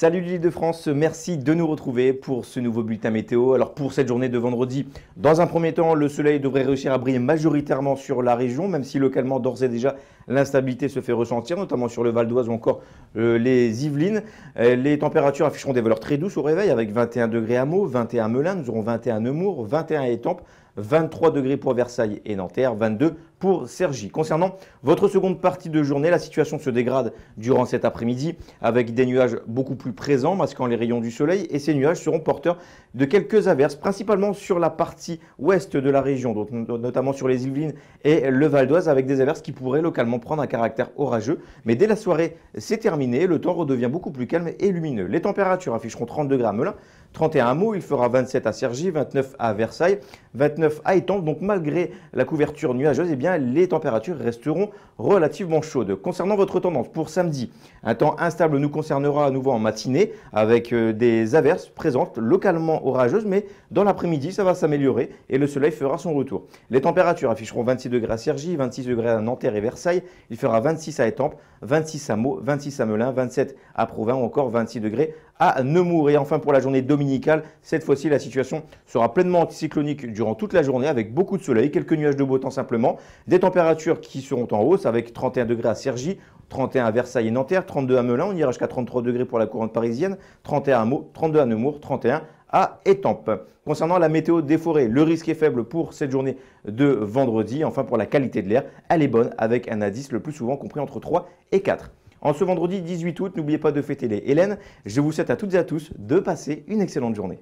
Salut l'île de France, merci de nous retrouver pour ce nouveau bulletin météo. Alors pour cette journée de vendredi, dans un premier temps, le soleil devrait réussir à briller majoritairement sur la région, même si localement d'ores et déjà l'instabilité se fait ressentir, notamment sur le Val d'Oise ou encore euh, les Yvelines. Euh, les températures afficheront des valeurs très douces au réveil avec 21 degrés à Meaux, 21 à Melun, nous aurons 21 à Nemours, 21 à Étampes, 23 degrés pour Versailles et Nanterre, 22 pour Cergy. Concernant votre seconde partie de journée, la situation se dégrade durant cet après-midi avec des nuages beaucoup plus présents masquant les rayons du soleil et ces nuages seront porteurs de quelques averses, principalement sur la partie ouest de la région, notamment sur les Yvelines et le Val d'Oise avec des averses qui pourraient localement prendre un caractère orageux. Mais dès la soirée, c'est terminé, le temps redevient beaucoup plus calme et lumineux. Les températures afficheront 30 degrés à Melun, 31 à il fera 27 à Cergy, 29 à Versailles, 29 à Étampes. Donc malgré la couverture nuageuse, eh bien, les températures resteront relativement chaudes. Concernant votre tendance pour samedi, un temps instable nous concernera à nouveau en matinée avec euh, des averses présentes, localement orageuses, mais dans l'après-midi, ça va s'améliorer et le soleil fera son retour. Les températures afficheront 26 degrés à Cergy, 26 degrés à Nanterre et Versailles. Il fera 26 à Étampes, 26 à Meaux, 26 à Melun, 27 à Provins ou encore 26 degrés à Nemours. Et enfin, pour la journée dominicale, cette fois-ci, la situation sera pleinement anticyclonique durant toute la journée avec beaucoup de soleil, quelques nuages de beau temps simplement, des températures qui seront en hausse avec 31 degrés à Cergy, 31 à Versailles et Nanterre, 32 à Melun, on ira jusqu'à 33 degrés pour la couronne parisienne, 31 à Meaux, 32 à Nemours, 31 à Étampes. Concernant la météo des forêts, le risque est faible pour cette journée de vendredi. Enfin, pour la qualité de l'air, elle est bonne avec un indice le plus souvent compris entre 3 et 4. En ce vendredi 18 août, n'oubliez pas de fêter les Hélène. Je vous souhaite à toutes et à tous de passer une excellente journée.